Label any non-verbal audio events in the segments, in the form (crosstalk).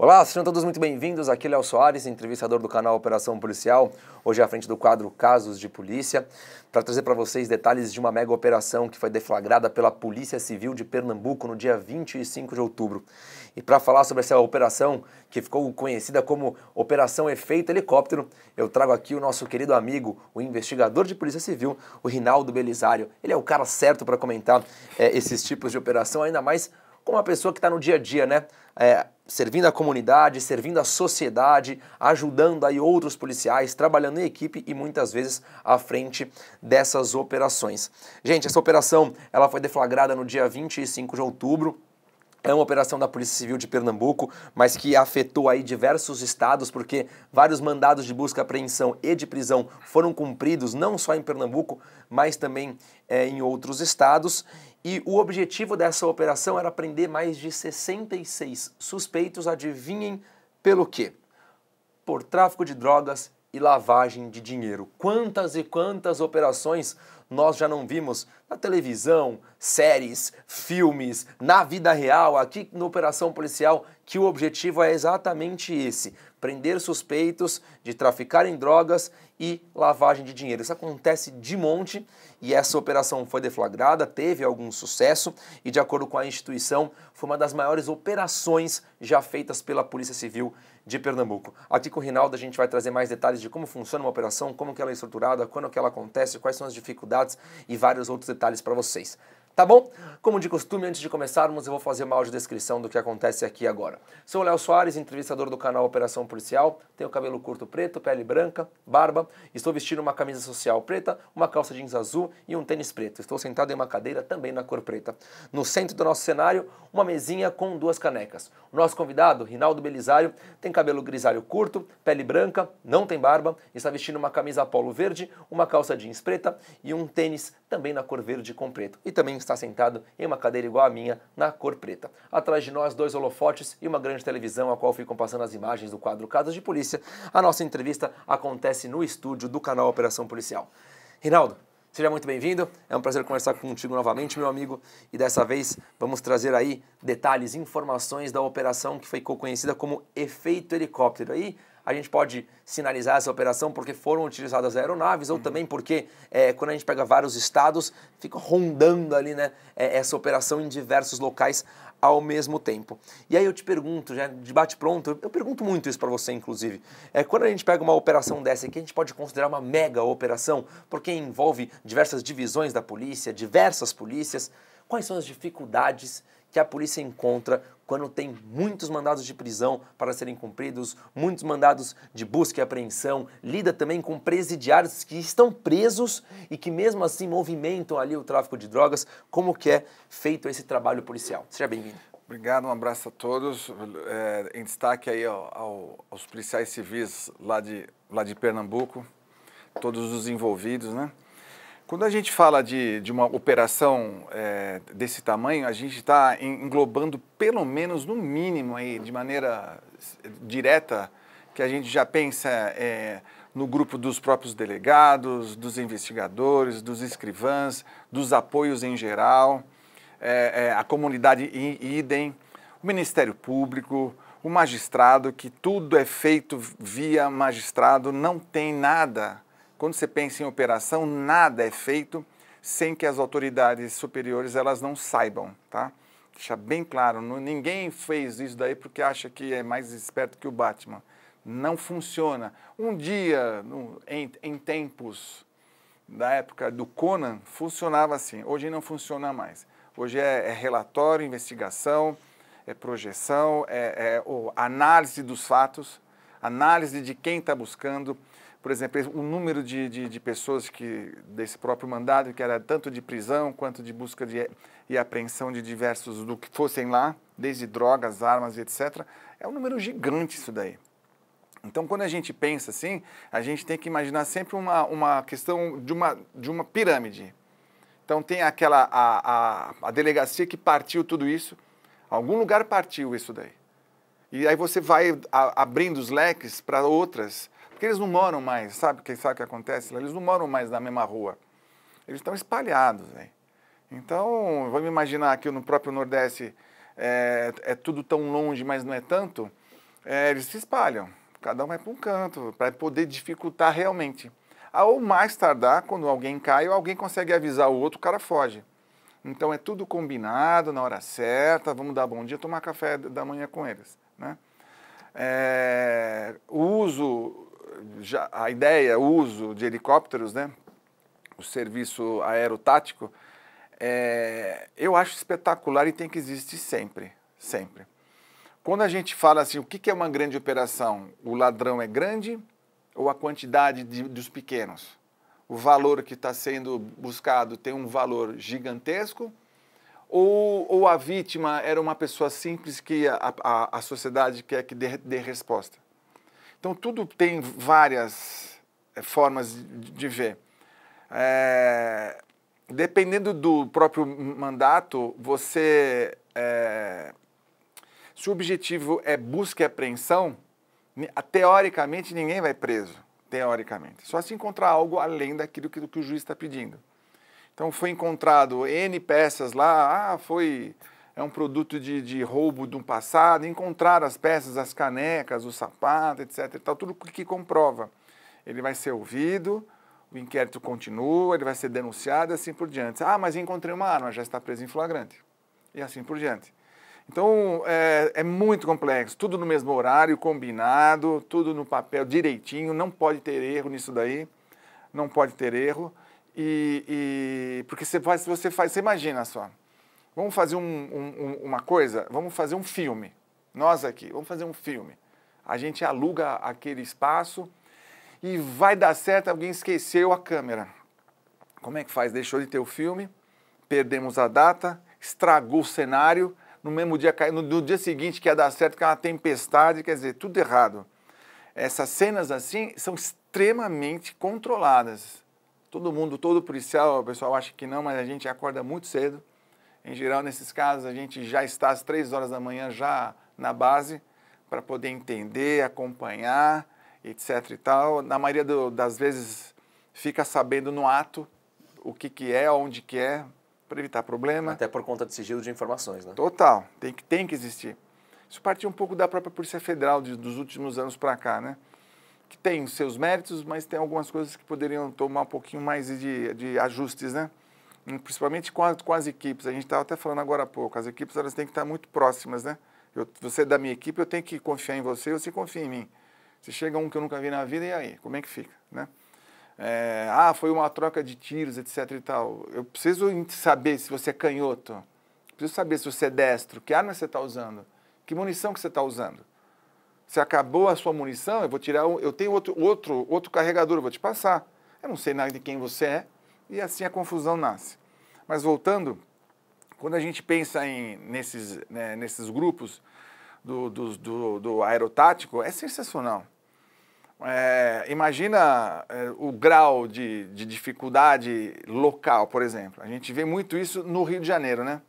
Olá, sejam todos muito bem-vindos. Aqui é Léo Soares, entrevistador do canal Operação Policial, hoje à frente do quadro Casos de Polícia, para trazer para vocês detalhes de uma mega operação que foi deflagrada pela Polícia Civil de Pernambuco no dia 25 de outubro. E para falar sobre essa operação, que ficou conhecida como Operação Efeito Helicóptero, eu trago aqui o nosso querido amigo, o investigador de Polícia Civil, o Rinaldo Belisário. Ele é o cara certo para comentar é, esses tipos de operação, ainda mais como uma pessoa que está no dia a dia, né? É, servindo a comunidade, servindo a sociedade, ajudando aí outros policiais, trabalhando em equipe e muitas vezes à frente dessas operações. Gente, essa operação ela foi deflagrada no dia 25 de outubro é uma operação da Polícia Civil de Pernambuco, mas que afetou aí diversos estados, porque vários mandados de busca, apreensão e de prisão foram cumpridos, não só em Pernambuco, mas também é, em outros estados. E o objetivo dessa operação era prender mais de 66 suspeitos, adivinhem pelo quê? Por tráfico de drogas e lavagem de dinheiro. Quantas e quantas operações nós já não vimos na televisão, séries, filmes, na vida real, aqui na operação policial, que o objetivo é exatamente esse: prender suspeitos de traficar em drogas e lavagem de dinheiro. Isso acontece de monte e essa operação foi deflagrada, teve algum sucesso e, de acordo com a instituição, foi uma das maiores operações já feitas pela Polícia Civil de Pernambuco. Aqui com o Rinaldo a gente vai trazer mais detalhes de como funciona uma operação, como que ela é estruturada, quando que ela acontece, quais são as dificuldades e vários outros detalhes para vocês tá bom? Como de costume, antes de começarmos, eu vou fazer uma audiodescrição do que acontece aqui agora. Sou Léo Soares, entrevistador do canal Operação Policial. Tenho cabelo curto preto, pele branca, barba. Estou vestindo uma camisa social preta, uma calça jeans azul e um tênis preto. Estou sentado em uma cadeira também na cor preta. No centro do nosso cenário, uma mesinha com duas canecas. O nosso convidado, Rinaldo Belisário, tem cabelo grisalho curto, pele branca, não tem barba, está vestindo uma camisa polo verde, uma calça jeans preta e um tênis também na cor verde com preto. E também está está sentado em uma cadeira igual à minha, na cor preta. Atrás de nós, dois holofotes e uma grande televisão, a qual ficam passando as imagens do quadro Casos de Polícia. A nossa entrevista acontece no estúdio do canal Operação Policial. Rinaldo, Seja muito bem-vindo. É um prazer conversar contigo novamente, meu amigo. E dessa vez vamos trazer aí detalhes, informações da operação que ficou conhecida como efeito helicóptero. Aí a gente pode sinalizar essa operação porque foram utilizadas aeronaves uhum. ou também porque é, quando a gente pega vários estados, fica rondando ali né, é, essa operação em diversos locais ao mesmo tempo. E aí eu te pergunto, já de bate-pronto, eu pergunto muito isso para você, inclusive. É, quando a gente pega uma operação dessa aqui, a gente pode considerar uma mega operação, porque envolve diversas divisões da polícia, diversas polícias. Quais são as dificuldades que a polícia encontra quando tem muitos mandados de prisão para serem cumpridos, muitos mandados de busca e apreensão, lida também com presidiários que estão presos e que mesmo assim movimentam ali o tráfico de drogas, como que é feito esse trabalho policial. Seja bem-vindo. Obrigado, um abraço a todos. É, em destaque aí ao, ao, aos policiais civis lá de, lá de Pernambuco, todos os envolvidos, né? Quando a gente fala de, de uma operação é, desse tamanho, a gente está englobando pelo menos no mínimo aí, de maneira eh, direta, que a gente já pensa é, no grupo dos próprios delegados, dos investigadores, dos escrivãs, dos apoios em geral, é, é a comunidade idem, o Ministério Público, o magistrado, que tudo é feito via magistrado, não tem nada quando você pensa em operação, nada é feito sem que as autoridades superiores elas não saibam, tá? Deixa bem claro, ninguém fez isso daí porque acha que é mais esperto que o Batman. Não funciona. Um dia, no, em, em tempos da época do Conan, funcionava assim. Hoje não funciona mais. Hoje é, é relatório, investigação, é projeção, é, é análise dos fatos, análise de quem está buscando, por exemplo, o número de, de, de, pessoas que desse próprio mandado, que era tanto de prisão quanto de busca de, e apreensão de diversos do que fossem lá, desde drogas, armas, etc., é um número gigante isso daí. Então, quando a gente pensa assim, a gente tem que imaginar sempre uma, uma questão de uma, de uma pirâmide. Então, tem aquela a, a, a delegacia que partiu tudo isso, algum lugar partiu isso daí. E aí você vai a, abrindo os leques para outras porque eles não moram mais, sabe? Quem sabe o que acontece? Eles não moram mais na mesma rua. Eles estão espalhados, velho. Então, vamos imaginar que no próprio Nordeste é, é, tudo tão longe, mas não é tanto. É, eles se espalham. Cada um vai para um canto, para poder dificultar realmente. Ao ah, mais tardar, quando alguém cai, alguém consegue avisar o outro, o cara foge. Então é tudo combinado, na hora certa, vamos dar bom dia, tomar café da manhã com eles. Né? É, o uso já, a ideia, o uso de helicópteros, né? o serviço aerotático, é, eu acho espetacular e tem que existir sempre, sempre. Quando a gente fala assim, o que é uma grande operação? O ladrão é grande ou a quantidade de, dos pequenos? O valor que está sendo buscado tem um valor gigantesco? Ou, ou a vítima era uma pessoa simples que a, a, a sociedade quer que dê, dê resposta? Então, tudo tem várias eh, formas de ver. É, dependendo do próprio mandato, você. É, eh, se o objetivo é busca e apreensão, teoricamente ninguém vai preso. Teoricamente. Só se encontrar algo além daquilo que, que o juiz está pedindo. Então, foi encontrado N peças lá, ah, foi é um produto de, de roubo do passado, encontrar as peças, as canecas, o sapato, etc. tal, tudo que comprova. Ele vai ser ouvido, o inquérito continua, ele vai ser denunciado e assim por diante. Ah, mas encontrei uma arma, já está preso em flagrante. E assim por diante. Então, é, é, muito complexo, tudo no mesmo horário, combinado, tudo no papel direitinho, não pode ter erro nisso daí, não pode ter erro. E, e porque você, faz, você faz, você imagina só, Vamos fazer um, um, uma coisa? Vamos fazer um filme. Nós aqui, vamos fazer um filme. A gente aluga aquele espaço e vai dar certo, alguém esqueceu a câmera. Como é que faz? Deixou de ter o filme, perdemos a data, estragou o cenário, no mesmo dia no, dia seguinte que ia dar certo, que é uma tempestade, quer dizer, tudo errado. Essas cenas assim são extremamente controladas. Todo mundo, todo policial, o pessoal acha que não, mas a gente acorda muito cedo, em geral, nesses casos, a gente já está às três horas da manhã já na base para poder entender, acompanhar, etc. e tal. Na maioria do, das vezes, fica sabendo no ato o que, que é, onde que é, para evitar problema. Até por conta de sigilo de informações, né? Total, tem que, tem que existir. Isso partiu um pouco da própria Polícia Federal de, dos últimos anos para cá, né? Que tem seus méritos, mas tem algumas coisas que poderiam tomar um pouquinho mais de, de ajustes, né? principalmente com, a, com as equipes. A gente estava até falando agora há pouco, as equipes elas têm que estar muito próximas, né? Eu, você é da minha equipe, eu tenho que confiar em você, você confia em mim. Se chega um que eu nunca vi na vida, e aí? Como é que fica, né? É, ah, foi uma troca de tiros, etc e tal. Eu preciso saber se você é canhoto, preciso saber se você é destro, que arma você está usando, que munição que você está usando. Se acabou a sua munição, eu vou tirar, eu tenho outro, outro, outro carregador, eu vou te passar. Eu não sei nada de quem você é, e assim a confusão nasce. Mas voltando, quando a gente pensa em, nesses, né, nesses grupos do, do, do, do aerotático, é sensacional. É, imagina é, o grau de, de, dificuldade local, por exemplo. A gente vê muito isso no Rio de Janeiro, né?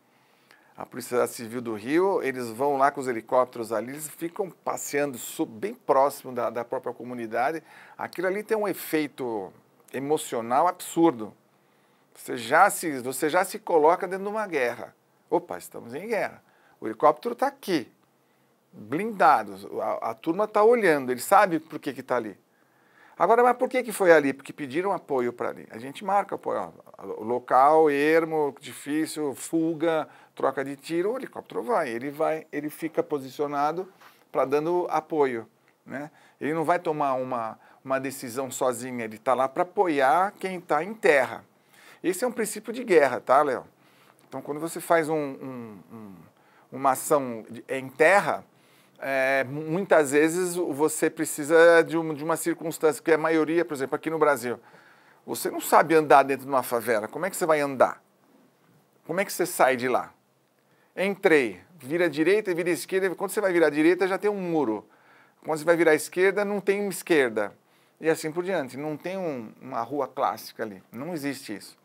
A Polícia Civil do Rio, eles vão lá com os helicópteros ali, eles ficam passeando bem próximo da, da própria comunidade. Aquilo ali tem um efeito emocional absurdo. Você já se, você já se coloca dentro de uma guerra. Opa, estamos em guerra. O helicóptero está aqui, blindado. A, a turma está olhando, ele sabe por que está ali. Agora, mas por que, que foi ali? Porque pediram apoio para ali. A gente marca apoio. Ó, local, ermo, difícil, fuga, troca de tiro, o helicóptero vai. Ele vai, ele fica posicionado para dando apoio. Né? Ele não vai tomar uma, uma decisão sozinho, ele está lá para apoiar quem está em terra. Esse é um princípio de guerra, tá, Léo? Então, quando você faz um, um, um, uma ação de, em terra, é, muitas vezes você precisa de, de uma circunstância que é a maioria, por exemplo, aqui no Brasil, você não sabe andar dentro de uma favela. Como é que você vai andar? Como é que você sai de lá? Entrei, vira à direita, vira à esquerda. Quando você vai virar à direita, já tem um muro. Quando você vai virar à esquerda, não tem esquerda. E assim por diante. Não tem um, uma rua clássica ali. Não existe isso.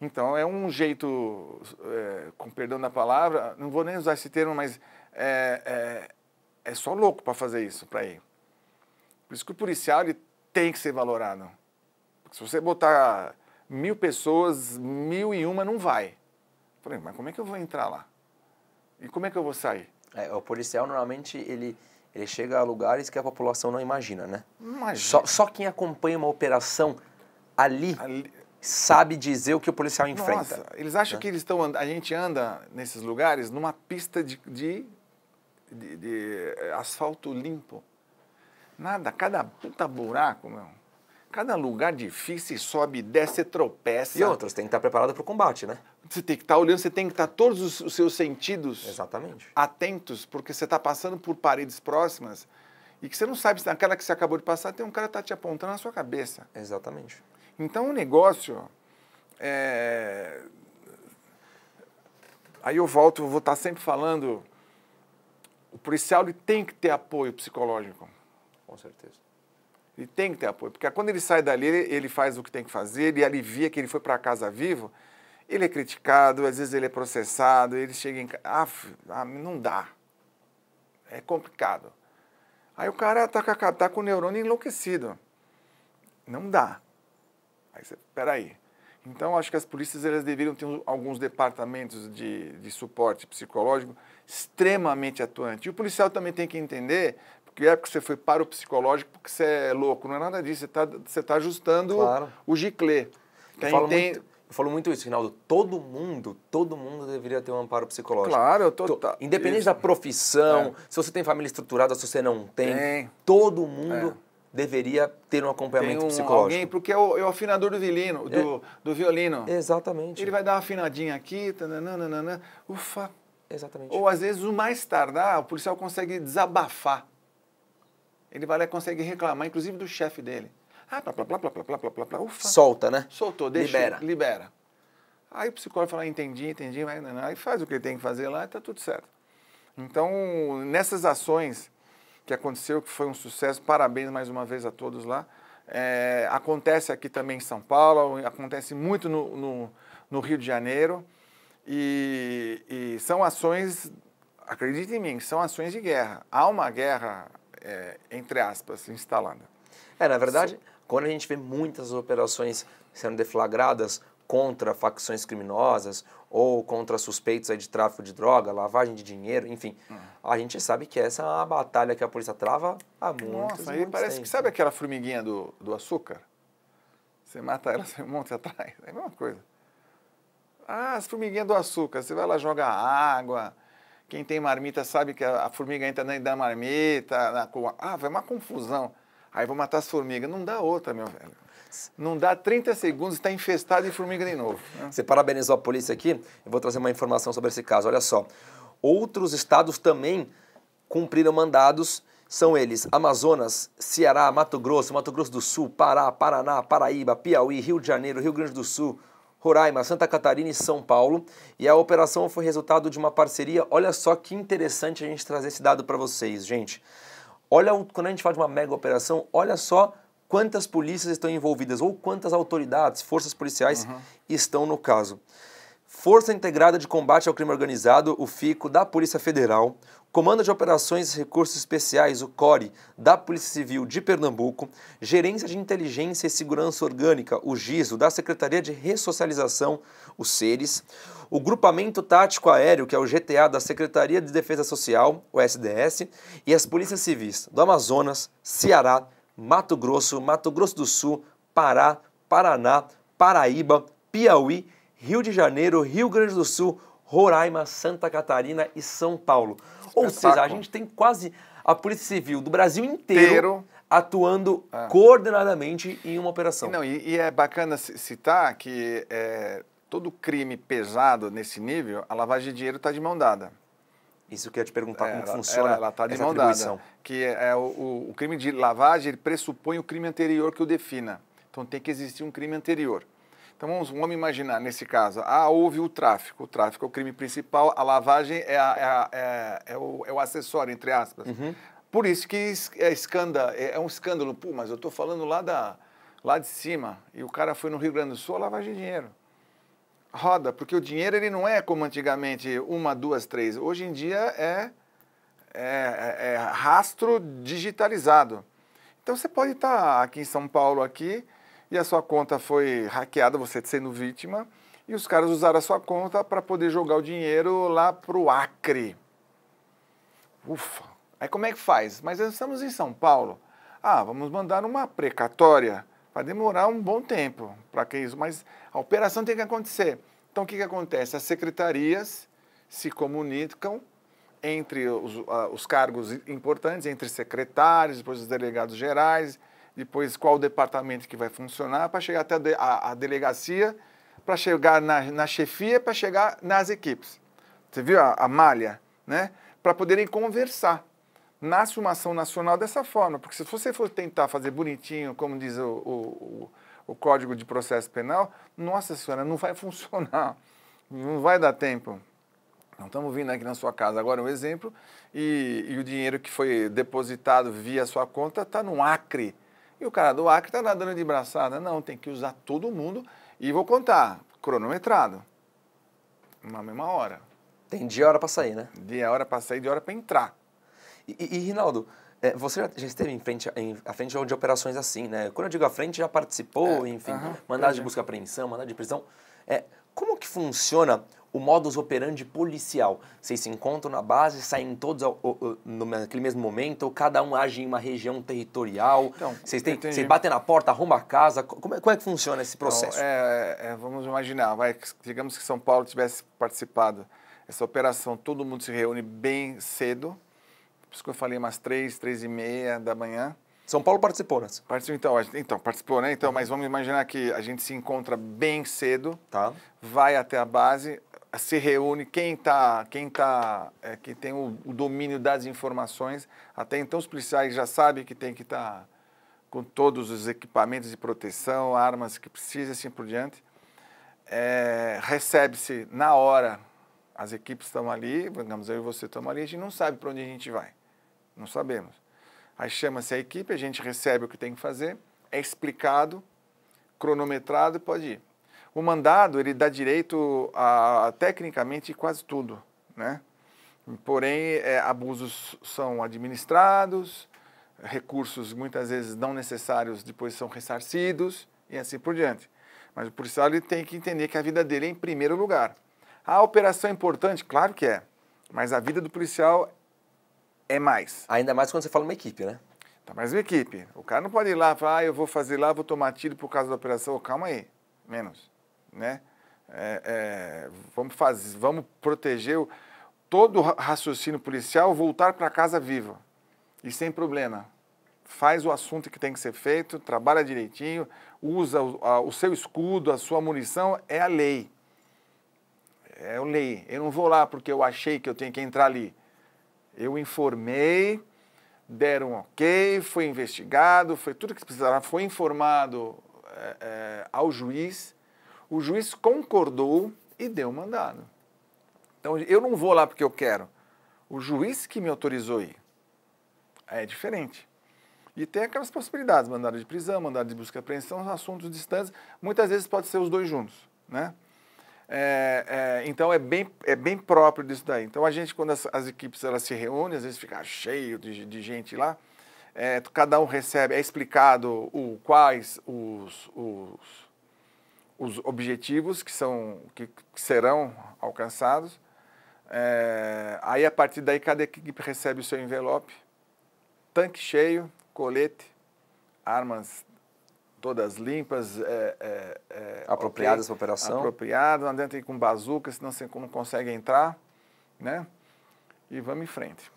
Então, é um jeito, é, com perdão da palavra, não vou nem usar esse termo, mas é, é, é só louco para fazer isso, para ir. Por isso que o policial ele tem que ser valorado. Porque se você botar mil pessoas, mil e uma não vai. falei, mas como é que eu vou entrar lá? E como é que eu vou sair? É, o policial, normalmente, ele, ele chega a lugares que a população não imagina, né? Imagina. Só, só quem acompanha uma operação ali, ali sabe dizer o que o policial enfrenta. Nossa, eles acham né? que eles estão. A gente anda nesses lugares numa pista de, de, de, de asfalto limpo. Nada, cada puta buraco, meu. Cada lugar difícil, sobe, desce, tropeça. E outras, tem que estar tá preparado para o combate, né? Você tem que estar tá olhando, você tem que estar tá todos os, os seus sentidos Exatamente. atentos, porque você está passando por paredes próximas e que você não sabe se naquela que você acabou de passar tem um cara que está te apontando na sua cabeça. Exatamente. Então, o negócio. É... Aí eu volto, eu vou estar sempre falando. O policial ele tem que ter apoio psicológico. Com certeza. Ele tem que ter apoio, porque quando ele sai dali, ele, faz o que tem que fazer, ele alivia que ele foi para casa vivo, ele é criticado, às vezes ele é processado, ele chega em casa, ah, não dá, é complicado. Aí o cara está tá com o neurônio enlouquecido, não dá. Aí você, peraí. Então, acho que as polícias elas deveriam ter alguns departamentos de, de suporte psicológico extremamente atuante. E o policial também tem que entender que é porque você foi para o psicológico porque você é louco. Não é nada disso, você está você tá ajustando claro. o giclê. Tem, eu, falo tem... muito, eu falo muito isso, Rinaldo. Todo mundo, todo mundo deveria ter um amparo psicológico. Claro, eu tô, tá, Independente isso. da profissão, é. se você tem família estruturada, se você não tem, tem. todo mundo... É deveria ter um acompanhamento um, psicológico. Alguém, porque é o, é o afinador do violino, do, é. do, violino. Exatamente. Ele vai dar uma afinadinha aqui, tananana, ufa. Exatamente. Ou às vezes o mais tardar, o policial consegue desabafar. Ele vai lá e consegue reclamar, inclusive do chefe dele. Ah, plá, plá, plá, plá, plá, plá, plá, plá, ufa. Solta, né? Soltou, deixa. Libera. Libera. Aí o psicólogo fala, entendi, entendi, mas né, né. aí faz o que ele tem que fazer lá e tá tudo certo. Então, nessas ações que aconteceu, que foi um sucesso. Parabéns mais uma vez a todos lá. É, acontece aqui também em São Paulo, acontece muito no, no, no Rio de Janeiro. E, e, são ações, acredite em mim, são ações de guerra. Há uma guerra, é, entre aspas, instalada. É, na verdade, Sim. quando a gente vê muitas operações sendo deflagradas contra facções criminosas ou contra suspeitos de tráfico de droga, lavagem de dinheiro, enfim. Uhum. A gente sabe que essa é uma batalha que a polícia trava há muito tempo. Nossa, aí parece tempo. que sabe né? aquela formiguinha do, do açúcar? Você mata ela, (laughs) você monta atrás. É a mesma coisa. Ah, as formiguinhas do açúcar. Você vai lá, joga água. Quem tem marmita sabe que a, a formiga entra dentro da marmita. Na, ah, vai uma confusão. Aí vou matar as formigas. Não dá outra, meu velho não dá 30 segundos, está infestado de formiga de novo. Né? Você parabenizou a polícia aqui, eu vou trazer uma informação sobre esse caso. Olha só, outros estados também cumpriram mandados são eles Amazonas, Ceará, Mato Grosso, Mato Grosso do Sul, Pará, Paraná, Paraíba, Piauí, Rio de Janeiro, Rio Grande do Sul, Roraima, Santa Catarina e São Paulo. E a operação foi resultado de uma parceria. Olha só que interessante a gente trazer esse dado para vocês, gente. Olha, quando a gente fala de uma mega operação, olha só quantas polícias estão envolvidas ou quantas autoridades, forças policiais uhum. estão no caso. Força Integrada de Combate ao Crime Organizado, o FICO, da Polícia Federal, Comando de Operações e Recursos Especiais, o CORE, da Polícia Civil de Pernambuco, Gerência de Inteligência e Segurança Orgânica, o GISO, da Secretaria de Ressocialização, o SERES, o Grupamento Tático Aéreo, que é o GTA da Secretaria de Defesa Social, o SDS, e as Polícias Civis do Amazonas, Ceará, Mato Grosso, Mato Grosso do Sul, Pará, Paraná, Paraíba, Piauí, Rio de Janeiro, Rio Grande do Sul, Roraima, Santa Catarina e São Paulo. Ou é seja, saco. a gente tem quase a Polícia Civil do Brasil inteiro, atuando ah. coordenadamente em uma operação. Não, e, e é bacana citar que é, todo crime pesado nesse nível, a lavagem de dinheiro está de mão dada. Isso que eu ia te perguntar é, como ela, funciona ela, ela tá de essa atribuição. Dada, que é o, o, crime de lavagem ele pressupõe o crime anterior que o defina. Então tem que existir um crime anterior. Então vamos, vamos imaginar nesse caso, ah, houve o tráfico. O tráfico é o crime principal, a lavagem é, a, é, a, é, é o, é o acessório entre aspas. Uhum. Por isso que é escândalo, é, é um escândalo. Pô, mas eu estou falando lá da lá de cima e o cara foi no Rio Grande do Sul a lavagem de dinheiro roda, porque o dinheiro ele não é como antigamente uma, duas, três. Hoje em dia é, é, é, é rastro digitalizado. Então você pode estar tá aqui em São Paulo aqui e a sua conta foi hackeada, você sendo vítima, e os caras usaram a sua conta para poder jogar o dinheiro lá para o Acre. Ufa! Aí como é que faz? Mas nós estamos em São Paulo. Ah, vamos mandar uma precatória Vai demorar um bom tempo para que isso, mas a operação tem que acontecer. Então, o que, que acontece? As secretarias se comunicam entre os, uh, os cargos importantes, entre secretários, depois os delegados gerais, depois qual departamento que vai funcionar, para chegar até a, a, a delegacia, para chegar na, na chefia, para chegar nas equipes. Você viu a, a malha? Né? Para poderem conversar nasce uma ação nacional dessa forma, porque se você for tentar fazer bonitinho, como diz o, o, o Código de Processo Penal, nossa senhora, não vai (laughs) funcionar, não vai dar tempo. Não estamos vindo aqui na sua casa agora um exemplo e, e o dinheiro que foi depositado via sua conta está no Acre. E o cara do Acre está nadando de braçada. Não, tem que usar todo mundo e vou contar, cronometrado, na mesma hora. Tem dia e hora para sair, né? e hora para sair, e hora para entrar. E, e, Rinaldo, é, você já, esteve em frente, em, à frente de operações assim, né? Quando eu digo à frente, já participou, é, enfim, uh -huh, mandado de é. busca e apreensão, mandado de prisão. É, como que funciona o modus operandi policial? Vocês se encontram na base, saem todos naquele mesmo momento, ou cada um age em uma região territorial? Então, vocês, vocês batem na porta, arrumam a casa? Como é, como é que funciona esse então, processo? Então, é, é, vamos imaginar, vai, digamos que São Paulo tivesse participado dessa operação, todo mundo se reúne bem cedo, isso que eu falei, umas três, três e meia da manhã. São Paulo participou, né? Participou, então, então, participou, né? Então, mas vamos imaginar que a gente se encontra bem cedo, tá. vai até a base, se reúne, quem tá, quem tá, é, que tem o, o, domínio das informações, até então os policiais já sabem que tem que estar tá com todos os equipamentos de proteção, armas que precisa, assim por diante. É, Recebe-se na hora, as equipes estão ali, digamos, eu e você estamos ali, a gente não sabe para onde a gente vai. Não sabemos. Aí chama-se a equipe, a gente recebe o que tem que fazer, é explicado, cronometrado e pode ir. O mandado, ele dá direito a, a tecnicamente quase tudo, né? Porém, é, abusos são administrados, recursos muitas vezes não necessários depois são ressarcidos e assim por diante. Mas o policial ele tem que entender que a vida dele é em primeiro lugar. A operação é importante? Claro que é. Mas a vida do policial é mais. Ainda mais quando você fala uma equipe, né? Tá mais uma equipe. O cara não pode ir lá e falar, ah, eu vou fazer lá, vou tomar tiro por causa da operação. Calma aí, menos, né? É, é, vamos fazer, vamos proteger o, todo o raciocínio policial, voltar para casa vivo e sem problema. Faz o assunto que tem que ser feito, trabalha direitinho, usa o, a, o seu escudo, a sua munição, é a lei. É a lei. Eu não vou lá porque eu achei que eu tenho que entrar ali. Eu informei, deram ok, foi investigado, foi tudo que precisava, foi informado é, é, ao juiz. O juiz concordou e deu mandado. Então eu não vou lá porque eu quero. O juiz que me autorizou ir. É diferente. E tem aquelas possibilidades, mandado de prisão, mandado de busca e apreensão, assuntos distantes, muitas vezes pode ser os dois juntos, né? É, é, então é bem, é bem próprio disso daí. Então a gente, quando as, as equipes elas se reúnem, às vezes fica cheio de, de gente lá, é, cada um recebe, é explicado o, quais os, os, os objetivos que, são, que, que serão alcançados. É, aí a partir daí cada equipe recebe o seu envelope, tanque cheio, colete, armas todas limpas, é, é, é, apropriadas okay, para operação. Apropriadas, não adianta ir com bazuca, senão você não consegue entrar, né? E vamos em frente.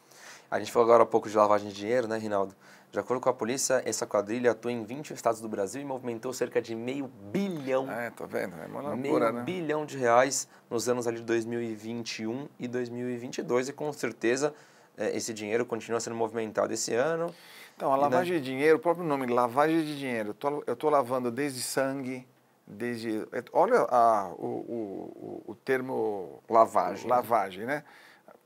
A gente falou agora há pouco de lavagem de dinheiro, né, Rinaldo? De acordo com a polícia, essa quadrilha atua em 20 estados do Brasil e movimentou cerca de meio bilhão. É, tô vendo, é uma loucura, meio né? bilhão de reais nos anos ali de 2021 e 2022 e com certeza é, esse dinheiro continua sendo movimentado esse ano. Então, a lavagem de dinheiro, o próprio nome, lavagem de dinheiro, eu estou lavando desde sangue, desde. É, olha a, o, o, o termo lavagem. Lavagem, né?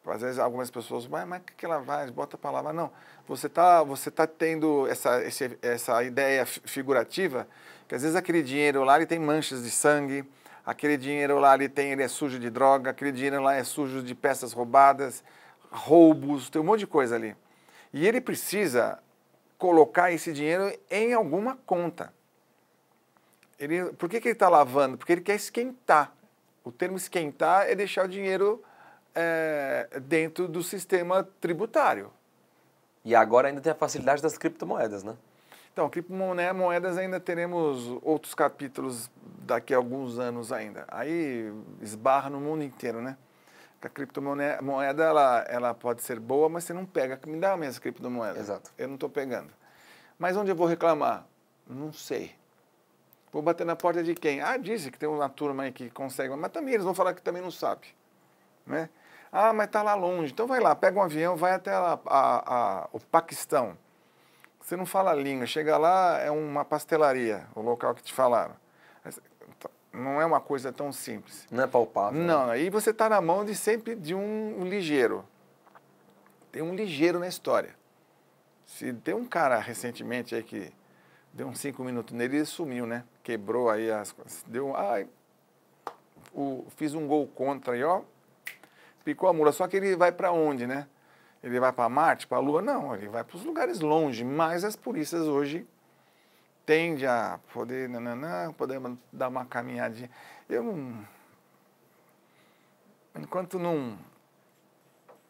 Às vezes algumas pessoas, mas, o que, é lavagem? Bota a palavra. Não, você está você tá tendo essa, esse, essa ideia figurativa, que às vezes aquele dinheiro lá ele tem manchas de sangue, aquele dinheiro lá ele, tem, ele é sujo de droga, aquele dinheiro lá é sujo de peças roubadas roubos, tem um monte de coisa ali. E ele precisa colocar esse dinheiro em alguma conta. Ele, por que, que ele está lavando? Porque ele quer esquentar. O termo esquentar é deixar o dinheiro é, dentro do sistema tributário. E agora ainda tem a facilidade das criptomoedas, né? Então, criptomoedas ainda teremos outros capítulos daqui a alguns anos ainda. Aí esbarra no mundo inteiro, né? a criptomoeda moeda, ela, ela pode ser boa, mas você não pega. Me dá minhas criptomoedas. Exato. Eu não estou pegando. Mas onde eu vou reclamar? Não sei. Vou bater na porta de quem? Ah, disse que tem uma turma aí que consegue, mas também eles vão falar que também não sabe. Né? Ah, mas está lá longe. Então vai lá, pega um avião, vai até lá a, a, o Paquistão. Você não fala a língua. Chega lá, é uma pastelaria, o local que te falaram. Não é uma coisa tão simples. Não é palpável. Né? Não, aí você está na mão de sempre de um, um ligeiro. Tem um ligeiro na história. Se tem um cara recentemente aí que deu uns cinco minutos nele e sumiu, né? Quebrou aí as coisas. Deu, ai, o, fiz um gol contra aí, ó, picou a mula. Só que ele vai para onde, né? Ele vai para Marte, para a Lua? Não, ele vai para os lugares longe. Mas as polícias hoje tende a poder, nananã, poder dar uma caminhadinha. Eu não. Enquanto não,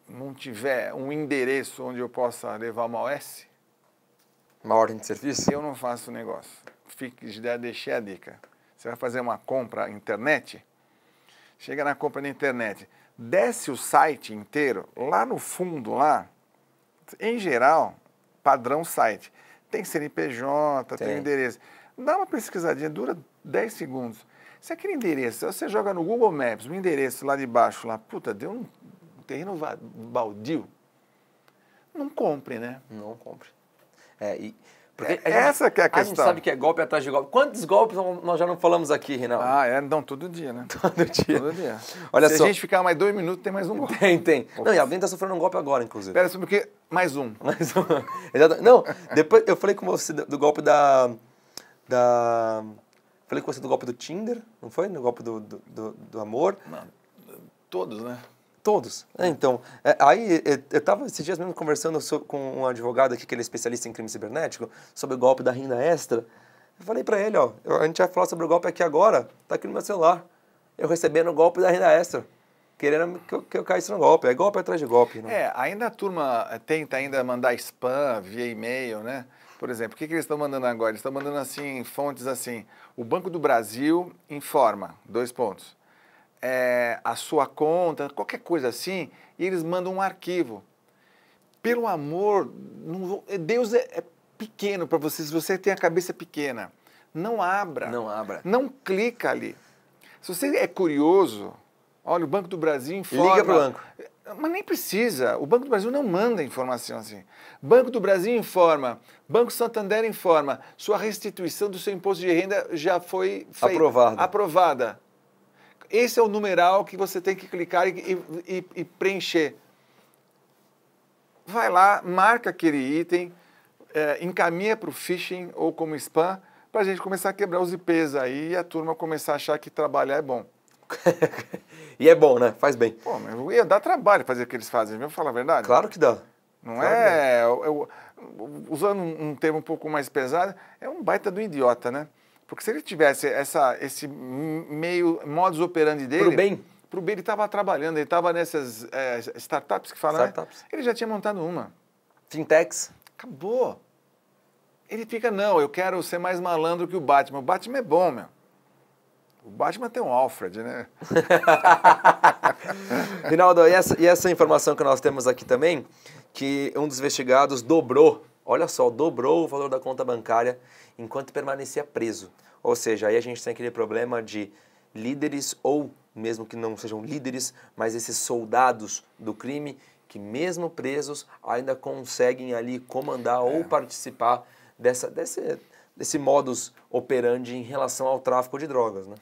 não tiver um endereço onde eu possa levar uma OS. Uma ordem de serviço? Eu não faço negócio. Fique, já deixei a dica. Você vai fazer uma compra na internet? Chega na compra na internet. Desce o site inteiro, lá no fundo, lá, em geral, padrão site. Tem CNPJ, tem, tem endereço. Dá uma pesquisadinha, dura 10 segundos. Se aquele endereço, você joga no Google Maps, o endereço lá de baixo, lá, puta, deu um terreno baldio. Não compre, né? Não compre. É, e porque é, gente, essa que é a questão. A gente sabe que é golpe atrás de golpe. Quantos golpes nós já não falamos aqui, Rinaldo? Ah, é, não, todo dia, né? (laughs) Todo dia. Todo dia. Olha Se só. a gente ficar mais dois minutos, tem mais um golpe. Tem, tem. Não, e alguém está sofrendo um golpe agora, inclusive. Espera, porque mais um. (laughs) Mais um. não, depois eu falei com você do, do golpe da... da... Falei com você do golpe do Tinder, não foi? No golpe do, do, do, do amor? Não, todos, né? Todos. É, então, é, aí é, é, eu estava esses dias mesmo conversando sobre, com um advogado aqui, que ele é especialista em crime cibernético, sobre o golpe da renda extra. Eu falei para ele, ó, a gente vai falar sobre o golpe aqui agora, tá aqui no meu celular. Eu recebendo o golpe da renda extra querendo que eu, que eu caísse no golpe. É golpe atrás de golpe. Não? Né? É, ainda a turma eh, tenta ainda mandar spam via e-mail, né? Por exemplo, o que, que eles estão mandando agora? Eles estão mandando assim, fontes assim, o Banco do Brasil informa, dois pontos é, a sua conta, qualquer coisa assim, e eles mandam um arquivo. Pelo amor, não, é, Deus é, é pequeno para você, se você tem a cabeça pequena. Não abra. Não abra. Não clica ali. Se você é curioso, olha, o Banco do Brasil informa. Liga para o banco. Mas nem precisa. O Banco do Brasil não manda informação assim. Banco do Brasil informa, Banco Santander informa, sua restituição do seu imposto de renda já foi feita, aprovada. aprovada. Esse é o numeral que você tem que clicar e, e, e preencher. Vai lá, marca aquele item, é, encaminha para o phishing ou como spam, para a gente começar a quebrar os IPs aí e a turma começar a achar que trabalhar é bom. (laughs) e é bom, né? Faz bem. Pô, mas ia dar trabalho fazer o que eles fazem, viu? Falar a verdade. Claro que dá. Não claro é. Eu, eu, usando um termo um pouco mais pesado, é um baita do idiota, né? Porque se ele tivesse essa, esse meio modus operandi dele. Pro bem? Pro bem, ele estava trabalhando, ele estava nessas é, startups que falam. Né? Startups. Né? Ele já tinha montado uma. Fintechs? Acabou. Ele fica, não, eu quero ser mais malandro que o Batman. O Batman é bom, meu. O Batman tem um Alfred, né? (laughs) Rinaldo, e essa, e essa informação que nós temos aqui também, que um dos investigados dobrou Olha só, dobrou o valor da conta bancária enquanto permanecia preso. Ou seja, aí a gente tem aquele problema de líderes ou mesmo que não sejam líderes, mas esses soldados do crime que mesmo presos ainda conseguem ali comandar é. ou participar dessa desse desse modus operandi em relação ao tráfico de drogas, né?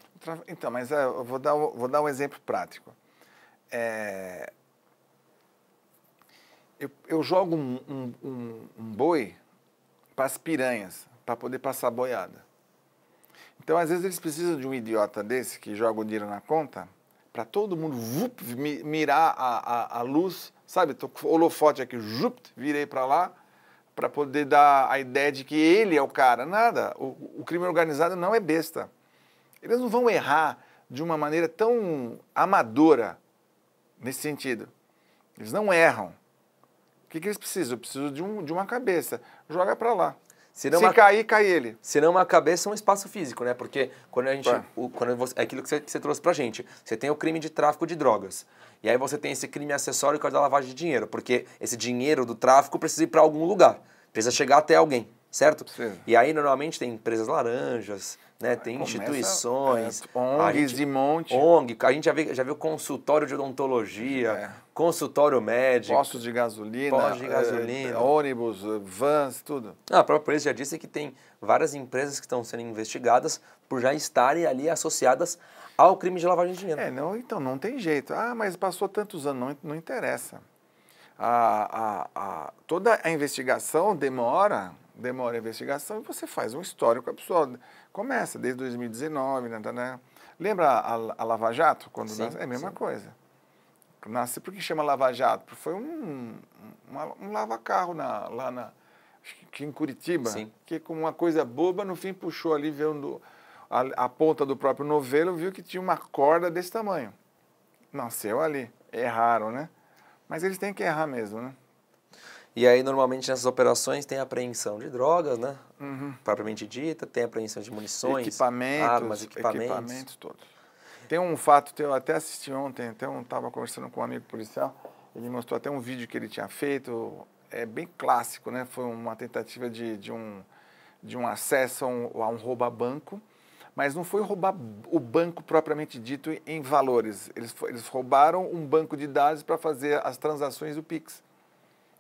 Então, mas é, eu vou dar vou dar um exemplo prático. É, eu, eu jogo um, um, um boi para as piranhas, para poder passar boiada. Então, às vezes, eles precisam de um idiota desse que joga o dinheiro na conta para todo mundo vup, mirar a, a, a, luz, sabe? Tô holofote aqui, jup, virei para lá para poder dar a ideia de que ele é o cara. Nada, o, o crime organizado não é besta. Eles não vão errar de uma maneira tão amadora nesse sentido. Eles não erram que, que eles precisam? Eu preciso de, um, de uma cabeça. Joga para lá. Se, Se uma, cair, cai ele. Se não uma cabeça, é um espaço físico, né? Porque quando a gente. É. O, quando você, é aquilo que você, que você trouxe pra gente. Você tem o crime de tráfico de drogas. E aí você tem esse crime acessório que é da lavagem de dinheiro. Porque esse dinheiro do tráfico precisa ir para algum lugar. Precisa chegar até alguém, certo? Sim. E aí normalmente tem empresas laranjas, né? Tem instituições. É, ONGs gente, de monte. ONG, a gente já viu já consultório de odontologia, é. consultório médico. Postos de gasolina. Postos de é, gasolina. É, ônibus, vans, tudo. a própria polícia já disse que tem várias empresas que estão sendo investigadas por já estarem ali associadas ao crime de lavagem de dinheiro. É, não, então não tem jeito. Ah, mas passou tantos anos, não, não interessa. A, a, a, toda a investigação demora demora a investigação e você faz um histórico absurdo. Começa desde 2019, né, tá, né? Lembra a, a Lava Jato? Quando sim, nasce? É a mesma sim. coisa. Nasce, porque chama Lava Jato? Foi um, um, um lava-carro lá na, que em Curitiba, sim. que com uma coisa boba, no fim puxou ali, vendo a, a ponta do próprio novelo, viu que tinha uma corda desse tamanho. Nasceu ali. Erraram, né? Mas eles têm que errar mesmo, né? E aí, normalmente, nessas operações tem apreensão de drogas, né? Uhum. Propriamente dita, tem apreensão de munições, equipamentos, armas, equipamentos. equipamentos todos. Tem um fato, eu até assisti ontem, então estava conversando com um amigo policial, ele mostrou até um vídeo que ele tinha feito, é bem clássico, né? Foi uma tentativa de, de, um, de um acesso a um, a um roubo a banco, mas não foi roubar o banco propriamente dito em valores. Eles, eles roubaram um banco de dados para fazer as transações do Pix.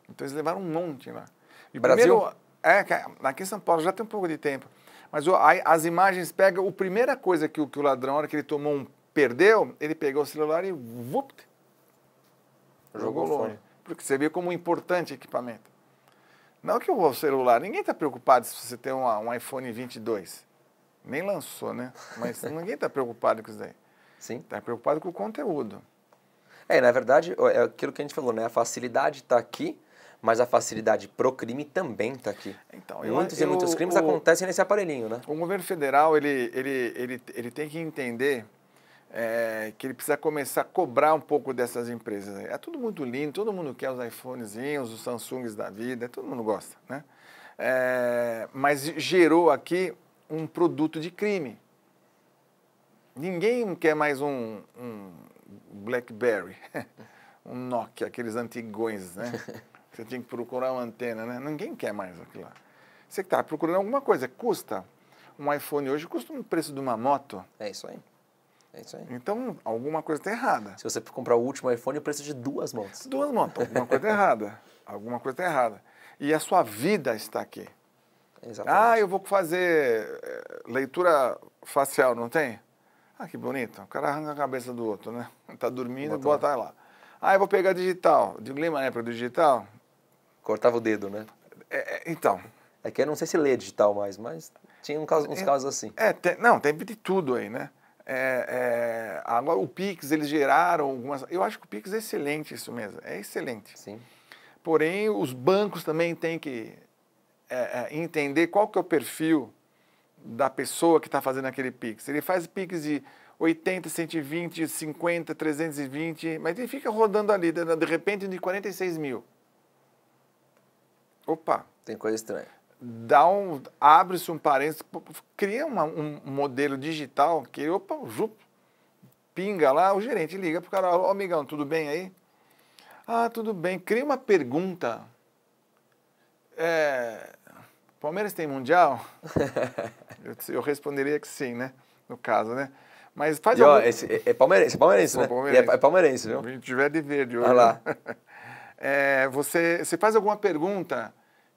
Então eles levaram um monte lá. E Brasil? Primeiro, é, aqui em São Paulo já tem um pouco de tempo. Mas o, as imagens pegam. A primeira coisa que o, que o ladrão, na hora que ele tomou um perdeu, ele pegou o celular e vup, jogou, jogou longe. Porque você vê como é importante equipamento. Não que o celular, ninguém está preocupado se você tem um, um iPhone 22. Nem lançou, né? Mas (laughs) ninguém está preocupado com isso daí. Sim. Está preocupado com o conteúdo. É, na verdade, é aquilo que a gente falou, né? A facilidade está aqui, mas a facilidade pro crime também está aqui. Então, muitos eu, e muitos crimes o, acontecem nesse aparelhinho, né? O governo federal ele, ele, ele, ele tem que entender é, que ele precisa começar a cobrar um pouco dessas empresas. É tudo muito lindo, todo mundo quer os iPhonezinhos, os Samsungs da vida, todo mundo gosta, né? É, mas gerou aqui um produto de crime. Ninguém quer mais um, um BlackBerry, (laughs) um Nokia, aqueles antigões, né? (laughs) Você tinha que procurar uma antena, né? Ninguém quer mais aquilo lá. Você está procurando alguma coisa, custa. Um iPhone hoje custa um preço de uma moto. É isso aí. É isso aí. Então, alguma coisa está errada. Se você comprar o último iPhone, o preço é de duas motos. Duas motos. Alguma coisa está errada. Alguma coisa está errada. E a sua vida está aqui. Exatamente. Ah, eu vou fazer eh, leitura facial, não tem? Ah, que bonito. O cara arranca a cabeça do outro, né? Está (laughs) dormindo, bota, lá. lá. Ah, eu vou pegar digital. Digo, lembra na né, época do digital? Cortava o dedo, né? É, é, então. É que eu não sei se lê é digital mais, mas tinha um caso, uns é, casos assim. É, tem, não, tem de tudo aí, né? É, é, agora o Pix, eles geraram algumas. Eu acho que o Pix é excelente isso mesmo. É excelente. Sim. Porém, os bancos também têm que entender qual que é o perfil da pessoa que está fazendo aquele Pix. Ele faz Pix de 80, 120, 50, 320, mas ele fica rodando ali, de repente, de 46 mil opa, tem coisa estranha. Dá um, abre-se um parênteses, cria uma, um modelo digital que, opa, jup, pinga lá, o gerente liga pro cara, ó, amigão, tudo bem aí? Ah, tudo bem. Cria uma pergunta. É, Palmeiras tem mundial? (laughs) eu, eu, responderia que sim, né? No caso, né? Mas faz e, algum... ó, esse, é, palmeirense, palmeirense, né? Palmeirense. É, né? É, é palmeirense, viu? Se tiver de verde hoje. Ah lá. Né? (laughs) É, você, você faz alguma pergunta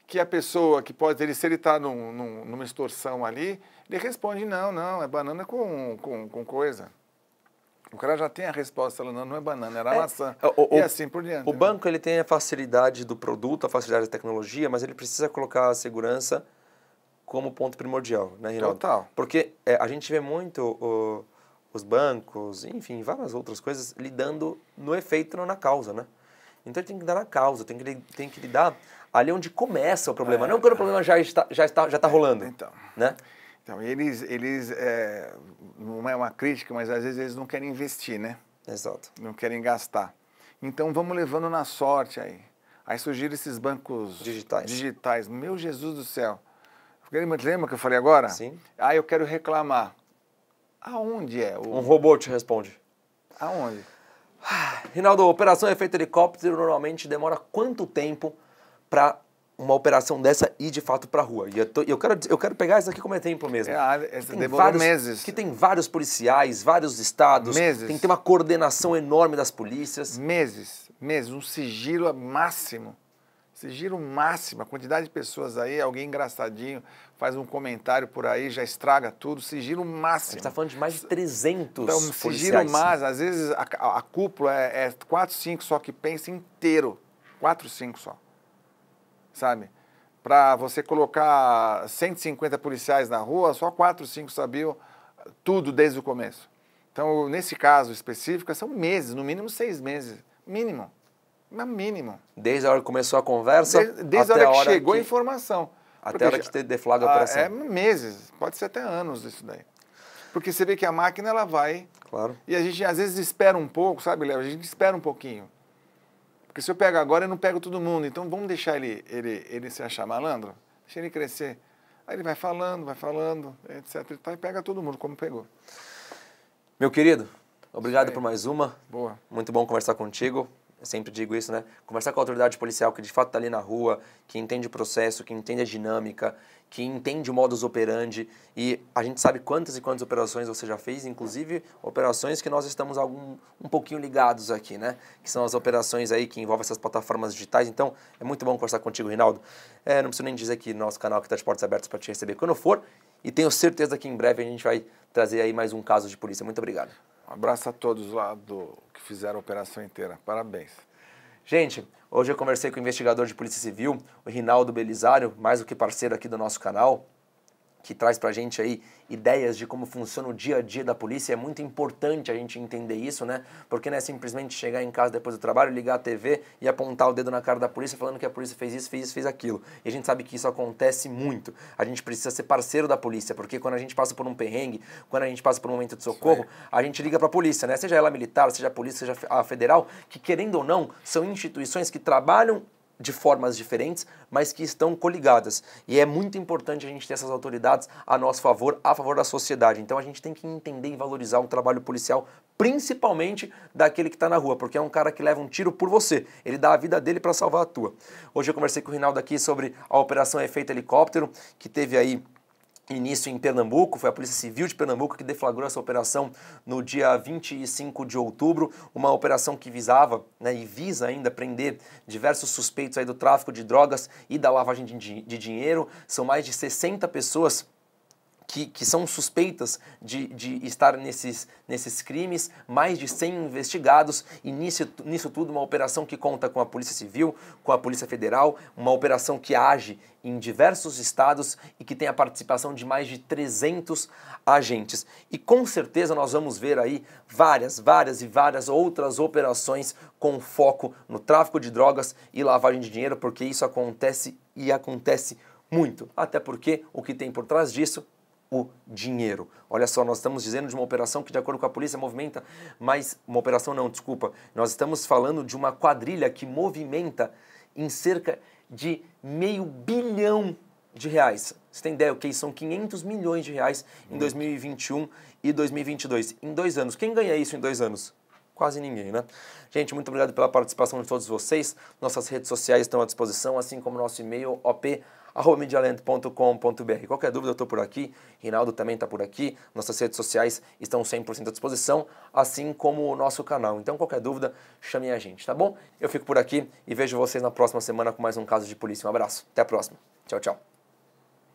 que a pessoa que pode, ele, se ele está num, num, numa extorsão ali, ele responde, não, não, é banana com, com, com coisa. O cara já tem a resposta, falando, não, não é banana, era é, maçã. O, e assim por diante. O né? banco ele tem a facilidade do produto, a facilidade da tecnologia, mas ele precisa colocar a segurança como ponto primordial, né, Rinaldo? Total. Porque é, a gente vê muito o, os bancos, enfim, várias outras coisas, lidando no efeito, não na causa, né? Então ele tem que dar na causa, tem que, tem que lidar ali é onde começa o problema, é, não quando o é. problema já está, já está, já está rolando. Então. Né? Então, eles, eles é, não é uma crítica, mas às vezes eles não querem investir, né? Exato. Não querem gastar. Então, vamos levando na sorte aí. Aí surgiram esses bancos digitais. digitais. Meu Jesus do céu. Lembra que eu falei agora? Sim. Ah, eu quero reclamar. Aonde é? O... Um robô te responde. Aonde? Ah, Rinaldo, operação efeito helicóptero normalmente demora quanto tempo para uma operação dessa ir de fato para a rua. E eu, tô, eu, quero, eu quero pegar isso aqui como exemplo mesmo. É, ah, tem vários, meses. Que tem vários policiais, vários estados. Meses. Tem que ter uma coordenação enorme das polícias. Meses, meses. Um sigilo máximo. Sigilo máximo. A quantidade de pessoas aí, alguém engraçadinho faz um comentário por aí, já estraga tudo. Sigilo máximo. A gente está falando de mais de 300 então, sigilo policiais. Sigilo máximo. Às vezes a, a, cúpula é, é quatro cinco só que pensa inteiro. Quatro cinco só sabe? Para você colocar 150 policiais na rua, só 4, 5 sabiam tudo desde o começo. Então, nesse caso específico, são meses, no mínimo seis meses, mínimo. Mas é mínimo. Desde a hora que começou a conversa? Desde, desde até a hora que a hora chegou que... a informação. Até Porque, a hora que deflaga a ah, operação. É meses, pode ser até anos isso daí. Porque você vê que a máquina ela vai. Claro. E a gente às vezes espera um pouco, sabe, Léo? A gente espera um pouquinho. Porque se eu pego agora, eu não pego todo mundo. Então vamos deixar ele, ele, ele se achar malandro? Deixa ele crescer. Aí ele vai falando, vai falando, etc. E, tá e pega todo mundo como pegou. Meu querido, obrigado por mais uma. Boa. Muito bom conversar contigo eu sempre digo isso, né? Conversar com a autoridade policial que de fato está ali na rua, que entende o processo, que entende a dinâmica, que entende o modus operandi. E a gente sabe quantas e quantas operações você já fez, inclusive operações que nós estamos algum, um pouquinho ligados aqui, né? Que são as operações aí que envolvem essas plataformas digitais. Então, é muito bom conversar contigo, Rinaldo. É, não preciso nem dizer que nosso canal que está de portas abertas para te receber quando for. E tenho certeza que em breve a gente vai trazer aí mais um caso de polícia. Muito obrigado. Um abraço a todos lá do, que fizeram a operação inteira. Parabéns. Gente, hoje eu conversei com o investigador de Polícia Civil, o Rinaldo Belisário, mais do que parceiro aqui do nosso canal que traz para a gente aí ideias de como funciona o dia a dia da polícia. É muito importante a gente entender isso, né? Porque não é simplesmente chegar em casa depois do trabalho, ligar a TV e apontar o dedo na cara da polícia falando que a polícia fez isso, fez isso, fez aquilo. E a gente sabe que isso acontece muito. A gente precisa ser parceiro da polícia, porque quando a gente passa por um perrengue, quando a gente passa por um momento de socorro, é. a gente liga para a polícia, né? Seja ela militar, seja a polícia, seja a federal, que querendo ou não, são instituições que trabalham de formas diferentes, mas que estão coligadas. E é muito importante a gente ter essas autoridades a nosso favor, a favor da sociedade. Então a gente tem que entender e valorizar o trabalho policial, principalmente daquele que está na rua, porque é um cara que leva um tiro por você. Ele dá a vida dele para salvar a tua. Hoje eu conversei com o Rinaldo aqui sobre a operação Efeito Helicóptero, que teve aí início em Pernambuco, foi a Polícia Civil de Pernambuco que deflagrou essa operação no dia 25 de outubro, uma operação que visava né, e visa ainda prender diversos suspeitos aí do tráfico de drogas e da lavagem de, de dinheiro. São mais de 60 pessoas que, que são suspeitas de, de estar nesses, nesses crimes, mais de 100 investigados, e nisso, nisso tudo uma operação que conta com a Polícia Civil, com a Polícia Federal, uma operação que age em diversos estados e que tem a participação de mais de 300 agentes. E com certeza nós vamos ver aí várias, várias e várias outras operações com foco no tráfico de drogas e lavagem de dinheiro, porque isso acontece e acontece muito. Até porque o que tem por trás disso o dinheiro. Olha só, nós estamos dizendo de uma operação que, de acordo com a polícia, movimenta mais. Uma operação não, desculpa. Nós estamos falando de uma quadrilha que movimenta em cerca de meio bilhão de reais. Você tem ideia, ok? É São 500 milhões de reais em 2021 e 2022. Em dois anos. Quem ganha isso em dois anos? quase ninguém, né? Gente, muito obrigado pela participação de todos vocês. Nossas redes sociais estão à disposição, assim como nosso e-mail op arrobamedialento.com.br. Qualquer dúvida, eu estou por aqui, Rinaldo também está por aqui, nossas redes sociais estão 100% à disposição, assim como o nosso canal. Então, qualquer dúvida, chame a gente, tá bom? Eu fico por aqui e vejo vocês na próxima semana com mais um caso de polícia. Um abraço, até a próxima. Tchau, tchau.